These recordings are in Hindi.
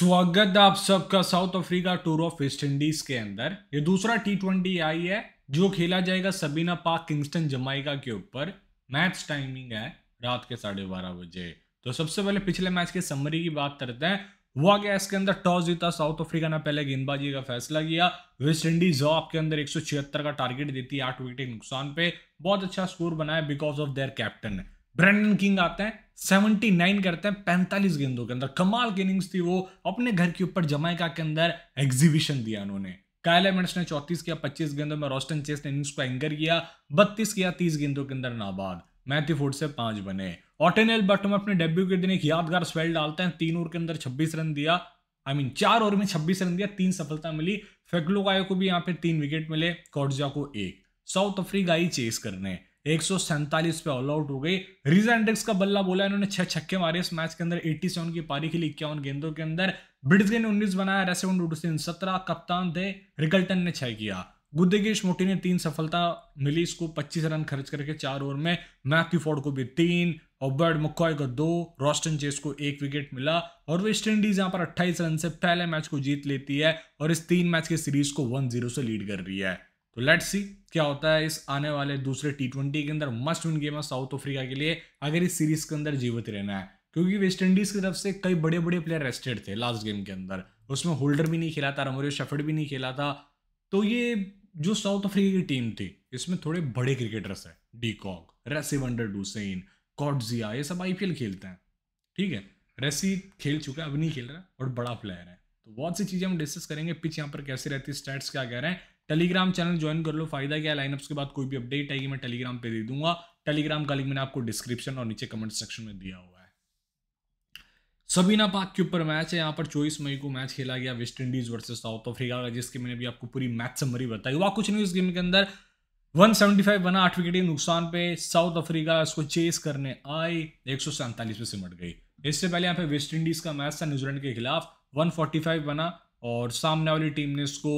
स्वागत है आप सबका South Africa tour of West Indies के अंदर ये दूसरा टी ट्वेंटी आई है जो खेला जाएगा सबीना पाक किंगस्टन जमाइका के ऊपर मैच टाइमिंग है रात के साढ़े बारह बजे तो सबसे पहले पिछले मैच के समरी की बात करते हैं हुआ क्या इसके अंदर टॉस जीता साउथ अफ्रीका ने पहले गेंदबाजी का फैसला किया वेस्ट इंडीज ऑफ के अंदर एक का टारगेट देती है आठ विकेट के नुकसान पे बहुत अच्छा स्कोर बनाया because of their captain Brandon King आते हैं सेवेंटी नाइन करते हैं पैंतालीस गेंदों के अंदर कमाल की इनिंग्स थी वो अपने घर के ऊपर जमाइका के अंदर एग्जीबिशन दिया उन्होंने कायल एमेंट्स ने चौतीस किया पच्चीस गेंदों में रोस्टन चेस ने इनिंग्स को एंकर किया बत्तीस किया तीस गेंदों के अंदर नाबाद मैथ्यू फोर्ड से पांच बने ऑटेनियल बट बटम अपने डेब्यू के दिन एक यादगार स्वेल डालते हैं तीन ओवर के अंदर छब्बीस रन दिया आई मीन चार ओवर में छब्बीस रन दिया तीन सफलता मिली फेकलोकायो को भी यहाँ पे तीन विकेट मिले कॉर्जा को एक साउथ अफ्रीका ही चेस करने एक पे ऑल आउट हो गई रीजन इंडेक्स का बल्ला बोला इन्होंने छह छक्के मारे इस मैच के अंदर 87 की पारी खेली इक्यावन गेंदों के अंदर ब्रिट्सगे ने उन्नीस बनाया रेसेवन डुडसिन सत्रह कप्तान थे रिकल्टन ने छह किया बुद्धिगेश मोटी ने तीन सफलता मिली इसको 25 रन खर्च करके चार ओवर में मैथ्यू फोर्ड को भी तीन ऑबर्ड मुक्वाई को दो रॉस्टन चेस को एक विकेट मिला और वेस्ट इंडीज यहाँ पर 28 रन से पहले मैच को जीत लेती है और इस तीन मैच की सीरीज को 1-0 से लीड कर रही है तो लेट्स सी क्या होता है इस आने वाले दूसरे टी ट्वेंटी के अंदर मस्ट विन गेम है साउथ अफ्रीका के लिए अगर इस सीरीज के अंदर जीवित रहना है क्योंकि वेस्ट इंडीज की तरफ से कई बड़े बड़े प्लेयर रेस्टेड थे लास्ट गेम के अंदर उसमें होल्डर भी नहीं खेला था रमोरियो शेफर्ड भी नहीं खेला था तो ये जो साउथ अफ्रीका की टीम थी इसमें थोड़े बड़े क्रिकेटर्स हैं de Kock Rassie van der Dussen Coetzee ये सब आईपीएल खेलते हैं ठीक है रेसी खेल चुका है अब नहीं खेल रहा और बड़ा प्लेयर है तो बहुत सी चीज़ें हम डिस्कस करेंगे पिच यहाँ पर कैसे रहती है स्टैट्स क्या कह रहे हैं टेलीग्राम चैनल ज्वाइन कर लो फायदा क्या लाइनअप्स के बाद कोई भी अपडेट आएगी मैं टेलीग्राम पे दे दूंगा टेलीग्राम का लिंक मैंने आपको डिस्क्रिप्शन और नीचे कमेंट सेक्शन में दिया हुआ है सबीना पाक के ऊपर मैच है यहाँ पर चौबीस मई को मैच खेला गया West Indies versus South Africa का जिसके मैंने भी आपको पूरी मैच समरी बताई हुआ कुछ नहीं उस गेम के अंदर 175 बना आठ विकेट के नुकसान पे साउथ अफ्रीका इसको चेस करने आई एक सौ पे सिमट गई इससे पहले यहाँ पे वेस्ट इंडीज का मैच था न्यूजीलैंड के खिलाफ 145 बना और सामने वाली टीम ने इसको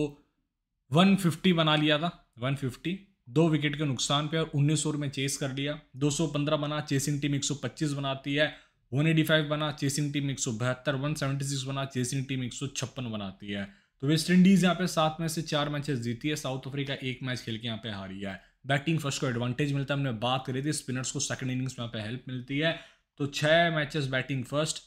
150 बना लिया था 150 दो विकेट के नुकसान पे और उन्नीस ओवर में चेस कर लिया 215 बना चेसिंग टीम 125 बनाती है 185 बना चेसिंग टीम एक सौ बहत्तर वन सेवेंटी सिक्स बना चेसिंग टीम एक सौ छप्पन बनाती है तो वेस्ट इंडीज़ यहाँ पे सात में से चार मैचेस जीती है साउथ अफ्रीका एक मैच खेल के यहाँ पे हारी है बैटिंग फर्स्ट को एडवांटेज मिलता है हमने बात करी थी स्पिनर्स को सेकंड इनिंग्स में यहाँ पे हेल्प मिलती है तो छः मैचेस बैटिंग फर्स्ट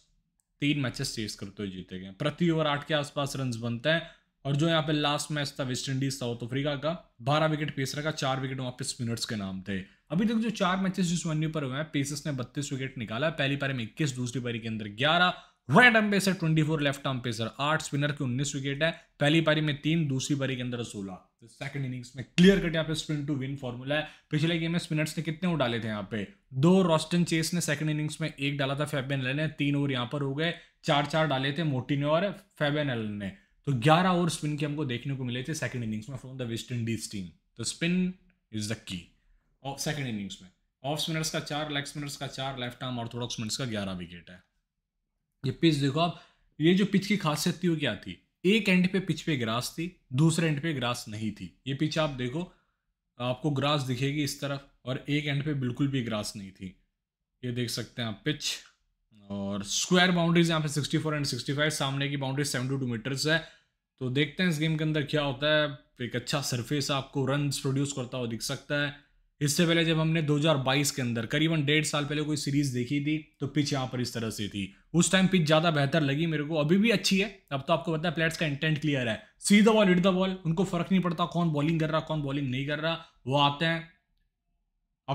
तीन मैचेस चेस करते हुए जीते गए प्रति ओवर आठ के आसपास रन बनते हैं और जो यहाँ पे लास्ट मैच था वेस्ट इंडीज साउथ अफ्रीका का बारह विकेट पेसर का चार विकेट वहाँ पे स्पिनर्स के नाम थे अभी तक जो चार मैचेस जिस वन्यू पर हुए हैं पेसर्स ने बत्तीस विकेट निकाला पहली पारी में इक्कीस दूसरी पारी के अंदर ग्यारह right arm pacer twenty four left arm pacer आठ स्पिनर के उन्नीस विकेट है पहली पारी में तीन दूसरी पारी के अंदर सोलह तो सेकंड इनिंग्स में क्लियर कट यहाँ पे स्पिन टू विन फॉर्मूला है पिछले गेम में स्पिनर्स ने कितने वो डाले थे यहाँ पे दो रॉस्टन चेस ने सेकंड इनिंग्स में एक डाला था फेबेन एलन ने तीन ओवर यहाँ पर हो गए चार चार डाले थे मोटिनो और फेबेन एलन ने तो 11 ओवर स्पिन के हमको देखने को मिले थे सेकंड इनिंग्स में from the West Indies team तो spin is the key of second innings में ऑफ स्पिनर्स का चार लेग स्पिनर्स का चार लेफ्ट आर्म ऑर्थोडॉक्स स्पिनर्स का ग्यारह विकेट है ये पिच देखो आप ये जो पिच की खासियत थी वो क्या थी एक एंड पे पिच पे ग्रास थी दूसरे एंड पे ग्रास नहीं थी ये पिच आप देखो आपको ग्रास दिखेगी इस तरफ और एक एंड पे बिल्कुल भी ग्रास नहीं थी ये देख सकते हैं आप पिच और स्क्वायर बाउंड्रीज यहाँ पे 64 एंड 65 सामने की बाउंड्री 72 मीटर्स है तो देखते हैं इस गेम के अंदर क्या होता है एक अच्छा सरफेस आपको रन प्रोड्यूस करता हुआ दिख सकता है इससे पहले जब हमने 2022 के अंदर करीबन डेढ़ साल पहले कोई सीरीज देखी थी तो पिच यहाँ पर इस तरह से थी उस टाइम पिच ज़्यादा बेहतर लगी मेरे को अभी भी अच्छी है अब तो आपको पता है प्लेयर्स का इंटेंट क्लियर है see the ball hit the ball उनको फर्क नहीं पड़ता कौन बॉलिंग कर रहा कौन बॉलिंग नहीं कर रहा वो आते हैं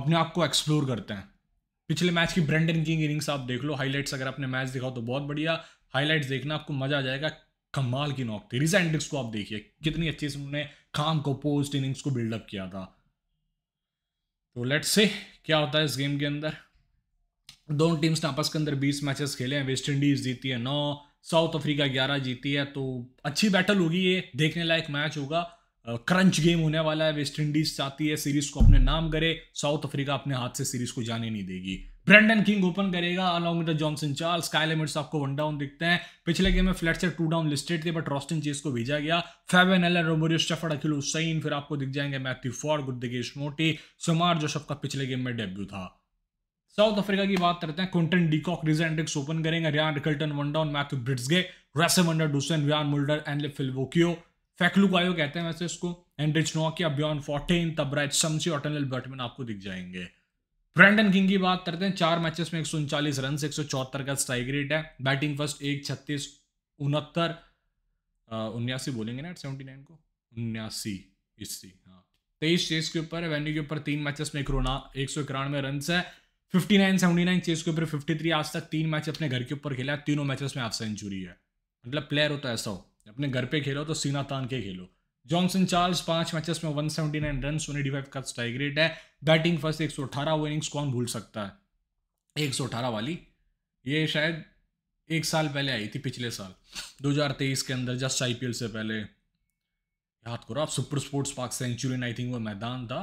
अपने आप को एक्सप्लोर करते हैं पिछले मैच की ब्रेंडन किंग इनिंग्स आप देख लो हाईलाइट्स अगर आपने मैच दिखाओ तो बहुत बढ़िया हाईलाइट्स देखना आपको मजा आ जाएगा कमाल की नॉक थी रिसेंट को आप देखिए कितनी अच्छे से उन्होंने काम को पोस्ट इनिंग्स को बिल्डअप किया था तो लेट्स से क्या होता है इस गेम के अंदर दोनों टीम्स ने आपस के अंदर बीस मैचेस खेले हैं वेस्ट इंडीज जीती है नौ साउथ अफ्रीका ग्यारह जीती है तो अच्छी बैटल होगी ये देखने लायक मैच होगा क्रंच गेम होने वाला है वेस्ट इंडीज चाहती है सीरीज को अपने नाम करे साउथ अफ्रीका अपने हाथ से सीरीज को जाने नहीं देगी ब्रेंडन किंग ओपन करेगा along with Johnson Charles Kyle एमिट्स आपको वन डाउन दिखते हैं पिछले गेम में फ्लैट से टू डाउन लिस्टेड थे बट रॉस्टिन चेस को भेजा गया फेवन एल रोमोरियो स्टफर्ड अखिल हुसैन फिर आपको दिख जाएंगे मैथ्यू फॉर गुद्दगेश मोटी सुमार जोशफ का पिछले गेम में डेब्यू था साउथ अफ्रीका की बात करते हैं क्विंटन डीकॉक रिजेंडिक्स ओपन करेंगे Ryan Rickelton one down Matthew Breetzke गे Rassie van der Dussen Wiaan Mulder एनलिफिलवोकियो फैकलू फैकलुकायो कहते हैं वैसे इसको एंड रिच नोकिया बियॉन फोर्टीन तबराइट शमसी और टनल बैटमैन आपको दिख जाएंगे ब्रैंडन किंग की बात करते हैं चार मैचेस में एक सौ उनचालीस रन एक सौ चौहत्तर का स्ट्राइक रेट है बैटिंग फर्स्ट एक छत्तीस उनहत्तर उन्यासी बोलेंगे ना सेवेंटी नाइन को उन्यासी इसी हाँ तेईस चेस के ऊपर है वेन्यू के ऊपर तीन मैचेस में एक रोना एक सौ इक्यानवे रन है fifty nine seventy nine chase के ऊपर फिफ्टी थ्री आज तक तीन मैच अपने घर के ऊपर खेला है तीनों मैचेस में हाफ सेंचुरी है मतलब प्लेयर हो तो ऐसा हो अपने घर पे खेलो तो सीना तान के खेलो जॉनसन चार्ल्स पांच मैचेस में नाइन रन सोनी फाइव का स्ट्राइक रेट है बैटिंग फर्स्ट अठारह वो इनिंग्स कौन भूल सकता है अठारह वाली ये शायद एक साल पहले आई थी पिछले साल दो हजार तेईस के अंदर जस्ट आई पी एल से पहले याद करो आप super sports park century I think वो मैदान था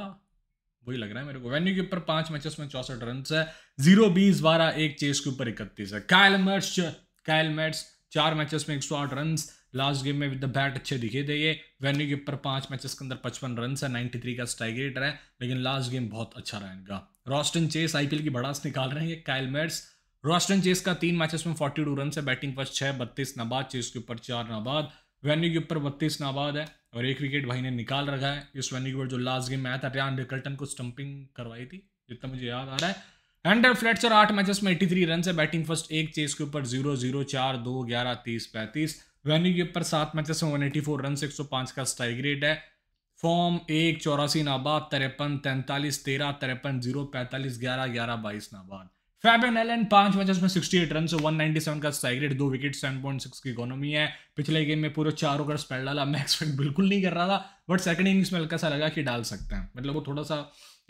वही लग रहा है मेरे को वेन्यू के ऊपर पांच मैचेस में चौसठ रन है जीरो बीस बारह एक चेस के ऊपर इकतीस है कायल मैट्स मैट्स चार मैचेस में एक सौ आठ रन लास्ट गेम में विद द बैट अच्छे दिखे थे ये वेन्यू के ऊपर पांच मैचेस के अंदर पचपन रन है नाइन्टी थ्री का स्ट्राइक रेट है लेकिन लास्ट गेम बहुत अच्छा रहा इनका रॉस्टन चेस आईपीएल की भड़ास निकाल रहे हैं ये कायलमेट्स रॉस्टन चेस का तीन मैचेस में फोर्टी टू रन है बैटिंग पर छः बत्तीस नाबाद चेस के ऊपर चार नाबाद वेन्यू के ऊपर बत्तीस नाबाद है और एक विकेट भाई ने निकाल रखा है इस वेन्यू के ऊपर जो लास्ट गेम में आया था रियान रिकल्टन को स्टंपिंग करवाई थी जितना मुझे याद आ रहा है एंडर फ्लेटचर आठ मैचेस में 83 रन है बैटिंग फर्स्ट एक चेस के ऊपर जीरो जीरो चार दो ग्यारह तीस पैंतीस वेन्यू के ऊपर सात मैच से वन एटी फोर रन एक सौ पाँच का स्ट्राइक रेट है फॉर्म एक चौरासी नाबाद तिरपन तैंतालीस तेरह तिरपन जीरो पैंतालीस ग्यारह ग्यारह बाईस नाबाद फैबियन एलन पांच मैचेस में 68 रन से 197 का स्ट्राइक रेट दो विकेट 7.6 की इकोनॉमी है पिछले गेम में पूरे चार ओवर स्पेल डाला मैं एक्सपेक्ट बिल्कुल नहीं कर रहा था बट सेकंड इनिंग्स में हल्का सा लगा कि डाल सकते हैं मतलब वो थोड़ा सा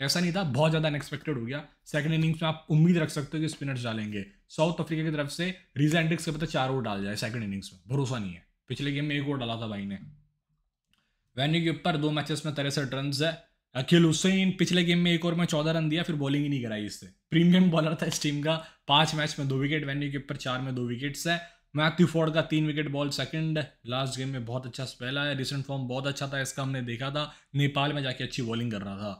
ऐसा नहीं था बहुत ज़्यादा अनएक्सपेक्टेड हो गया सेकंड इनिंग्स में आप उम्मीद रख सकते हो कि स्पिनर्स डालेंगे साउथ अफ्रीका की तरफ से रीजा एंडिक्स के पता चार ओवर डाल जाए सेकंड इनिंग्स में भरोसा नहीं है पिछले गेम में एक ओवर डाला था भाई ने वेन्यू के ऊपर दो मैचेस में तिरसठ रन है अखिल हुसैन पिछले गेम में एक ओवर में चौदह रन दिया फिर बॉलिंग ही नहीं कराई इससे प्रीमियम बॉलर था इस टीम का पांच मैच में दो विकेट वेन्यू के ऊपर चार में दो विकेट्स है मैथ्यू फोर्ड का तीन wicket ball second last game में बहुत अच्छा स्पेल आया रिसेंट फॉर्म बहुत अच्छा था इसका हमने देखा था नेपाल में जाके अच्छी बॉलिंग कर रहा था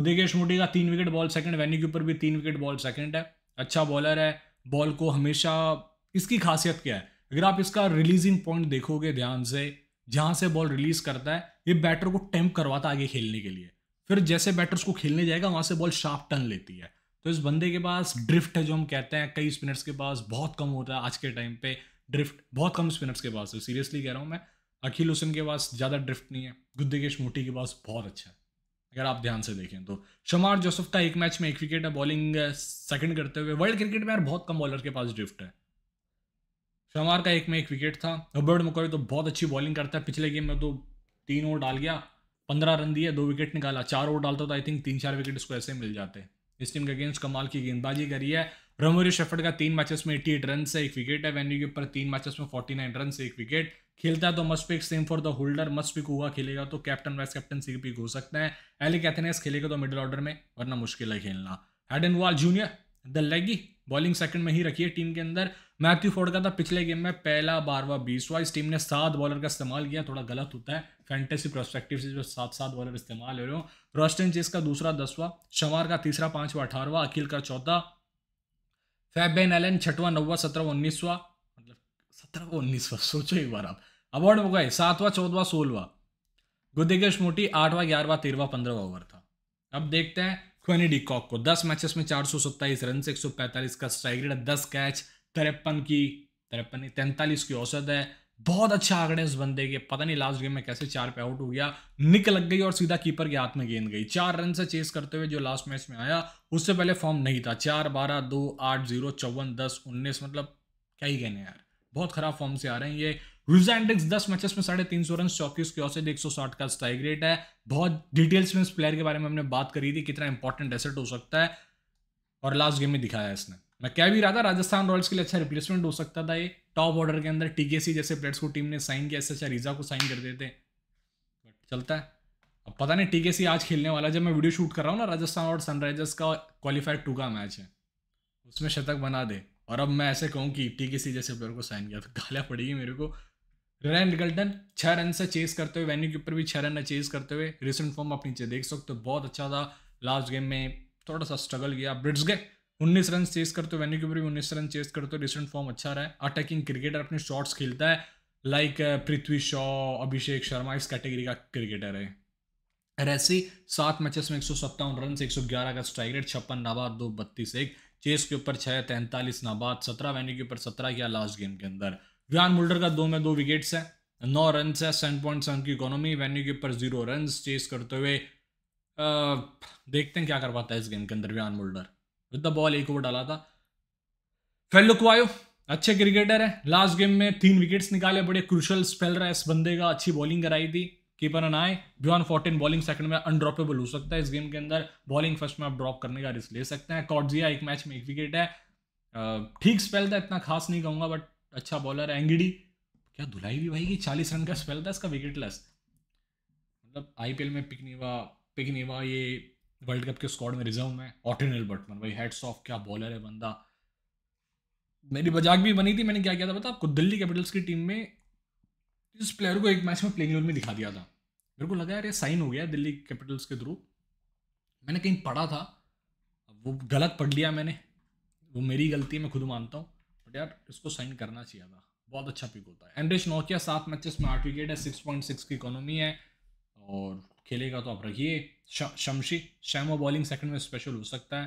उदयकेश मोटी का तीन विकेट बॉल सेकंड वेन्यू के ऊपर भी तीन विकेट बॉल सेकंड है अच्छा बॉलर है बॉल को हमेशा इसकी खासियत क्या है अगर आप इसका रिलीजिंग पॉइंट देखोगे ध्यान से जहाँ से बॉल रिलीज करता है ये बैटर को टेम्प करवाता आगे खेलने के लिए फिर जैसे बैटर्स को खेलने जाएगा वहाँ से बॉल शार्प टर्न लेती है तो इस बंदे के पास ड्रिफ्ट है जो हम कहते हैं कई स्पिनर्स के पास बहुत कम होता है आज के टाइम पे ड्रिफ्ट बहुत कम स्पिनर्स के पास है सीरियसली कह रहा हूँ मैं अखिल हुसैन के पास ज़्यादा ड्रिफ्ट नहीं है गुद्दिकेश मोटी के पास बहुत अच्छा है अगर आप ध्यान से देखें तो शमार जोसफ का एक मैच में एक विकेट है बॉलिंग सेकंड करते हुए वर्ल्ड क्रिकेट में यार बहुत कम बॉलर के पास ड्रिफ्ट है शमार का एक में एक विकेट था हबर्ड मुकरे तो बहुत अच्छी बॉलिंग करता है पिछले गेम में तो तीन ओवर डाल गया पंद्रह रन दिए दो विकेट निकाला चार ओवर डालता तो आई थिंक तीन चार विकेट इसको ऐसे मिल जाते इस टीम के अगेंस्ट कमाल की गेंदबाजी करी है रमोरी शेफर्ड का तीन मैचेस में एट्टी एट रन से एक विकेट है वेन्यू के ऊपर तीन मैचेस में फोर्टी नाइन रन से एक विकेट खेलता है तो must pick same for the Holder must pick हुआ खेलेगा तो captain vice captain C pick हो सकता है एलिक एथेनेस खेलेगा तो मिडिल ऑर्डर में वरना मुश्किल है खेलना and Walsh junior the leggie bowling second में ही रखिए टीम के अंदर मैथ्यू फोर्ड का था पिछले गेम में पहला बारवा बीसवा इस टीम ने सात बॉलर का इस्तेमाल किया थोड़ा गलत होता है फैंटेसी प्रोस्पेक्टिव से जो सात सात बॉलर इस्तेमाल हो रहे हो रोस्टन चेस का दूसरा दसवा शमार का तीसरा पांचवा अठारवा अखिल का चौथा फैबेन एलन छठवा नौवा सत्रहवा उन्नीसवा मतलब सत्रहवा उन्नीसवा सोचो एक बार आप अवार्ड हो गए सातवा चौदवा सोलवा गुदिगेश मोटी आठवा ग्यारहवा तेरहवा पंद्रहवा ओवर था अब देखते हैं क्वेनी डिकॉक को दस मैचेस में चार सौ सत्ताईस रन से एक सौ पैंतालीस का स्ट्राइक रेट दस कैच तिरपन की तिरपन नहीं तैंतालीस की औसत है बहुत अच्छा आंकड़े इस बंदे के पता नहीं लास्ट गेम में कैसे चार पे आउट हो गया निक लग गई और सीधा कीपर के हाथ में गेंद गई चार रन से चेस करते हुए जो लास्ट मैच में आया उससे पहले फॉर्म नहीं था चार बारह दो आठ जीरो चौवन दस उन्नीस मतलब क्या ही कहने यार बहुत खराब फॉर्म से आ रहे हैं ये रुजेंडिक्स दस मैचेस में साढ़े तीन सौ रन चौकीस की औसत एक सौ साठ का स्ट्राइक रेट है बहुत डिटेल्स में इस प्लेयर के बारे में हमने बात करी थी कितना इंपॉर्टेंट एसेट हो सकता है और लास्ट गेम में दिखाया इसने मैं कह भी रहा था राजस्थान रॉयल्स के लिए अच्छा रिप्लेसमेंट हो सकता था ये टॉप ऑर्डर के अंदर टीकेसी जैसे प्लेयर्स को टीम ने साइन किया ऐसे अच्छा रीजा को साइन कर देते बट चलता है अब पता नहीं टीकेसी आज खेलने वाला जब मैं वीडियो शूट कर रहा हूँ ना राजस्थान और सनराइजर्स का क्वालिफायर टू का मैच है उसमें शतक बना दे और अब मैं ऐसे कहूँ कि टीकेसी जैसे प्लेयर को साइन किया तो गालियाँ पड़ेगी मेरे को रैन गल्टन छः रन से चेस करते हुए वेन्यू के ऊपर भी छः रन चेस करते हुए रिसेंट फॉर्म आप नीचे देख सकते हो बहुत अच्छा था लास्ट गेम में थोड़ा सा स्ट्रगल किया ब्रिट्स गए उन्नीस रन चेस करते हो वेन्यू के ऊपर भी उन्नीस रन चेस करते हो रिसेंट फॉर्म अच्छा रहा है अटैकिंग क्रिकेटर अपने शॉट्स खेलता है लाइक पृथ्वी शॉ अभिषेक शर्मा इस कैटेगरी का क्रिकेटर है रैसी सात मैचेस में एक सौ सत्तावन रन एक सौ ग्यारह का स्ट्राइक रेट छप्पन नाबाद दो बत्तीस एक चेस के ऊपर छः तैंतालीस नाबाद सत्रह वेन्यू के ऊपर सत्रह किया लास्ट गेम के अंदर व्यान मुल्डर का दो में दो विकेट्स है नौ रन है सेवन पॉइंट सेवन की इकोनॉमी वेन्यू के ऊपर जीरो रन चेस करते हुए uh, देखते हैं क्या कर पाता है इस गेम के अंदर Wiaan Mulder with the ball एक ओवर डाला था लुकवायो अच्छे क्रिकेटर है लास्ट गेम में तीन विकेट्स निकाले बड़े क्रूशल स्पेल रहा है इस बंदे का अच्छी बॉलिंग कराई थी कीपर ना आए बियॉन फोर्टीन बॉलिंग सेकंड में अनड्रॉपेबल हो सकता है इस गेम के अंदर बॉलिंग फर्स्ट में आप ड्रॉप करने का रिस्क ले सकते हैं कॉटजिया एक मैच में एक विकेट है ठीक स्पेल था इतना खास नहीं कहूँगा बट अच्छा बॉलर है एंगिडी क्या धुलाई भी भाई की चालीस रन का स्पेल था इसका विकेट मतलब आई में पिकनीवा पिकनीवा ये वर्ल्ड कप के स्क्वाड में रिजर्व में ऑटन एल्बर्टमन भाई हेड्स ऑफ क्या बॉलर है बंदा मेरी मजाक भी बनी थी मैंने क्या किया था बता आपको दिल्ली कैपिटल्स की टीम में इस प्लेयर को एक मैच में प्लेइंग में दिखा दिया था मेरे को लगा यार ये साइन हो गया दिल्ली कैपिटल्स के थ्रू मैंने कहीं पढ़ा था वो गलत पढ़ लिया मैंने वो मेरी गलती है मैं खुद मानता हूँ बट यार इसको साइन करना चाहिए था बहुत अच्छा पिक होता है एंड्रिश नोकिया सात मैचेस में आठ विकेट है सिक्स पॉइंट सिक्स की इकोनॉमी है और खेलेगा तो आप रखिए शमशी शैमो बॉलिंग सेकंड में स्पेशल हो सकता है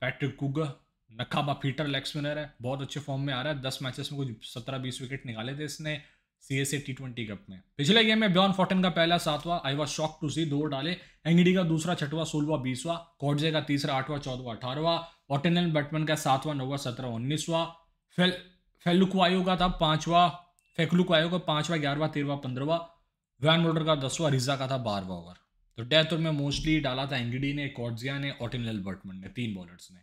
पैट्रिक कुगा नखाबा फीटर लेग स्पिनर है बहुत अच्छे फॉर्म में आ रहा है दस मैचेस में कुछ सत्रह बीस विकेट निकाले थे इसने C S A T twenty cup में पिछले गेम में बियॉन फोर्टन का पहला सातवा I was shock to see दो डाले एंगडी का दूसरा छठवा सोलवा बीसवा कॉडजे का तीसरा आठवां चौदवा अठारवा वॉटन एंड बैटमैन का सातवा नौवा सत्रह उन्नीसवा फेल फेलुकवायो का था पांचवा फेकलुकवायो का पांचवा ग्यारहवा तेरहवा पंद्रहवा वैन मोटर का दसवा रिजा का था बारवा ओवर तो डेथ ओवर में मोस्टली डाला था एंगडी ने कॉर्जिया ने और टिन बर्टमन ने तीन बॉलर्स ने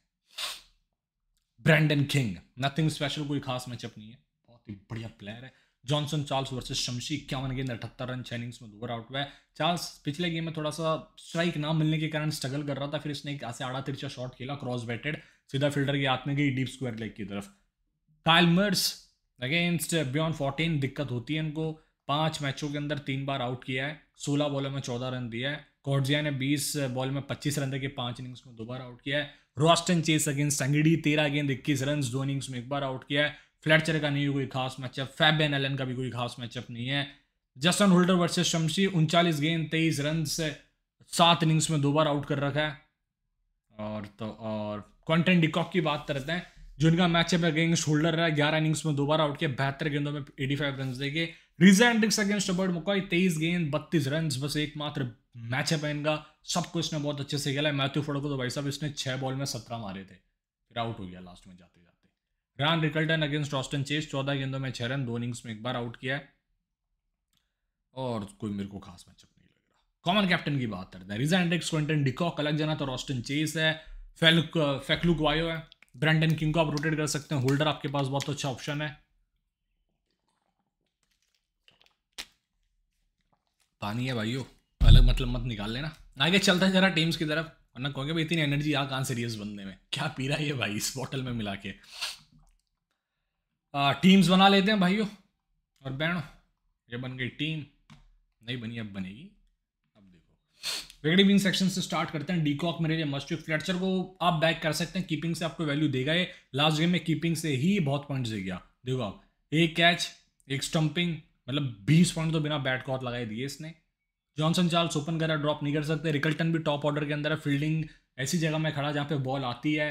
ब्रैंडन किंग नथिंग स्पेशल कोई खास मैचअप नहीं है बहुत ही बढ़िया प्लेयर है जॉनसन चार्ल्स वर्सेस शमशी इक्यावन गेंद अठहत्तर रन छः इनिंग्स में दो ओवर आउट हुआ है चार्ल्स पिछले गेम में थोड़ा सा स्ट्राइक ना मिलने के कारण स्ट्रगल कर रहा था फिर इसने एक ऐसे आड़ा तिरछा शॉट खेला क्रॉस बैटेड सीधा फील्डर के हाथ में गई डीप स्क्वायर लेग की तरफ कायल मर्स अगेंस्ट बियॉन्ड फोर्टीन दिक्कत होती है इनको पांच मैचों के अंदर तीन बार आउट किया है सोलह बॉलों में चौदह रन दिया है कॉर्जिया ने बीस बॉल में पच्चीस रन देखे पांच इनिंग्स में दो बार आउट किया है रोस्टन चेस अगेंस्ट संगड़ी तेरह गेंद इक्कीस रन दो इनिंग्स में एक बार आउट किया है फ्लैटचर का नहीं कोई खास मैचअप फैबियन एलन का भी कोई खास मैचअप नहीं है जस्टन होल्डर वर्सेस शमशी उनचालीस गेंद तेईस रन से सात इनिंग्स में दो बार आउट कर रखा है और तो और क्वेंटन डिकॉक की बात करते हैं जो इनका मैचअप अगेंस्ट होल्डर रहा ग्यारह इनिंग्स में दोबारा आउट किया बेहतर गेंदों में एटी फाइव रन देके रिजेंडिक्स अगेंस्ट अबर्ड मुकाई तेईस गेंद बत्तीस रन बस एकमात्र मैचअप है इनका सब कुछ ने बहुत अच्छे से खेला है मैथ्यू फोड़ो को तो भाई साहब इसने छह बॉल में सत्रह मारे थे फिर आउट हो गया लास्ट में जाते जाते run Rickelton against Roston Chase चौदह गेंदों में छह रन दो इनिंग्स में एक बार आउट किया है और कोई मेरे को खास मैचअप नहीं लग रहा कॉमन कैप्टन की बात करते हैं रिजेंडिक्स क्विंटन डिकॉक अलग जाना तो रॉस्टन चेस है फेलुक फेकलुक वायो है ब्रांडन किंग को आप रोटेट कर सकते हैं होल्डर आपके पास बहुत अच्छा ऑप्शन है पानी है भाइयों अलग मतलब मत निकाल लेना आगे चलता है जरा टीम्स की तरफ वरना कहोगे भाई इतनी एनर्जी आ कहाँ सीरियस बनने में क्या पी रहा है भाई इस बॉटल में मिला के आ, टीम्स बना लेते हैं भाइयों और बहनों ये बन गई टीम नहीं बनी अब बनेगी वेगड़ी विंग सेक्शन से स्टार्ट करते हैं डीकॉक मेरे लिए मस्ट फ्लेटचर को आप बैक कर सकते हैं कीपिंग से आपको वैल्यू देगा ये लास्ट गेम में कीपिंग से ही बहुत पॉइंट्स दे गया देखो आप एक कैच एक स्टंपिंग मतलब बीस पॉइंट तो बिना बैट कॉट लगाए दिए इसने जॉनसन चार्ल्स ओपन करा ड्रॉप नहीं कर सकते रिकल्टन भी टॉप ऑर्डर के अंदर है फील्डिंग ऐसी जगह में खड़ा जहाँ पे बॉल आती है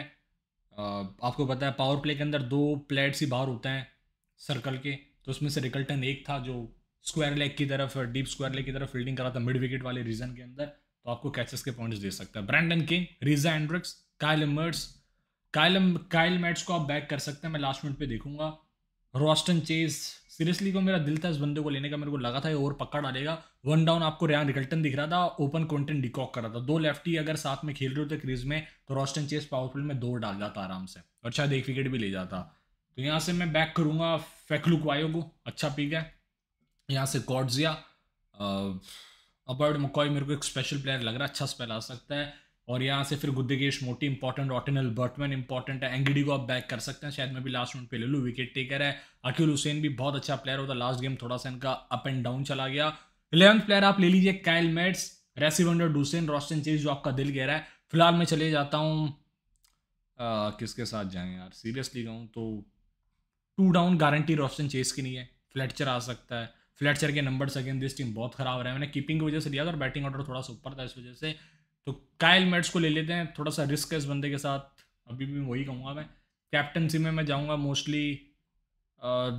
आपको पता है पावर प्ले के अंदर दो प्लेट्स ही बाहर होते हैं सर्कल के तो उसमें से रिकल्टन एक था जो स्क्वायर लेग की तरफ डीप स्क्वायर लेग की तरफ फील्डिंग करा था मिड विकेट वाले रीजन के अंदर तो आपको कैचेस के पॉइंट्स दे सकता है Brandon King Reeza Hendricks Kyle Mayers Kyle Kyle Mayers को आप बैक कर सकते हैं मैं लास्ट मिनट पे देखूंगा रॉस्टन चेज सीरियसली को मेरा दिल था इस बंदे को लेने का मेरे को लगा था ये ओवर पक्का डालेगा वन डाउन आपको रियान रिकल्टन दिख रहा था ओपन कॉन्टेंट डिकॉक कर रहा था दो लेफ्टी अगर साथ में खेल रहे होते क्रीज में तो रॉस्टन चेज पावरफुल में दो डाल जाता आराम से और शायद एक विकेट भी ले जाता तो यहाँ से मैं बैक करूँगा फैकलुकवायो को अच्छा पिक है यहाँ से कॉड्जिया अबर्ड मकॉय मेरे को एक स्पेशल प्लेयर लग रहा है अच्छा स्पेल आ सकता है और यहाँ से फिर गुद्दिकेश मोटी इंपॉर्टेंट ऑटिनल बर्टमैन इंपॉर्टेंट है एंगडी को आप बैक कर सकते हैं शायद मैं भी लास्ट राउंड पे ले लूँ विकेट टेकर है अकील हुसैन भी बहुत अच्छा प्लेयर होता लास्ट गेम थोड़ा सा इनका अप एंड डाउन चला गया इलेवंथ प्लेयर आप ले लीजिए Kyle Mayers Rassie van der Dussen Roston Chase जो आपका दिल कह रहा है फिलहाल मैं चले जाता हूँ किसके साथ जाएँ यार सीरियसली कहूँ तो two down guarantee Roston Chase की नहीं है फ्लेटचर आ सकता है फ्लैटचर के नंबर्स अगेन दिस टीम बहुत खराब रहा है मैंने कीपिंग की वजह से लिया था और बैटिंग ऑर्डर थोड़ा सा ऊपर था इस वजह से तो कायल मेट्स को ले लेते हैं थोड़ा सा रिस्क है इस बंदे के साथ अभी भी वही कहूँगा मैं कैप्टनसी में मैं जाऊँगा मोस्टली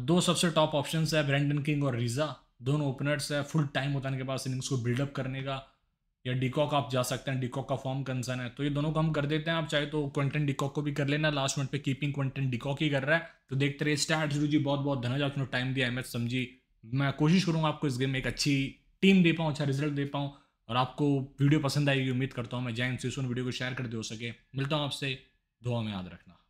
दो सबसे टॉप ऑप्शन है ब्रेंडन किंग और रीज़ा दोनों ओपनर्स है फुल टाइम होता है इनके पास इनिंग्स को बिल्डअप करने का या डिकॉक आप जा सकते हैं डिकॉक का फॉर्म कंसर्न है तो ये दोनों को हम कर देते हैं आप चाहे तो क्वेंटन डिकॉक को भी कर लेना लास्ट मिनट पे कीपिंग क्वेंटन डिकॉक ही कर रहा है तो देखते रहे स्टार्ट जी बहुत बहुत धन्यवाद आपने टाइम दिया एम एच समझी मैं कोशिश करूँगा आपको इस गेम में एक अच्छी टीम दे पाऊँ अच्छा रिजल्ट दे पाऊँ और आपको वीडियो पसंद आएगी उम्मीद करता हूँ मैं जैन सिसोन वीडियो को शेयर कर दे हो सके मिलता हूँ आपसे दुआ में याद रखना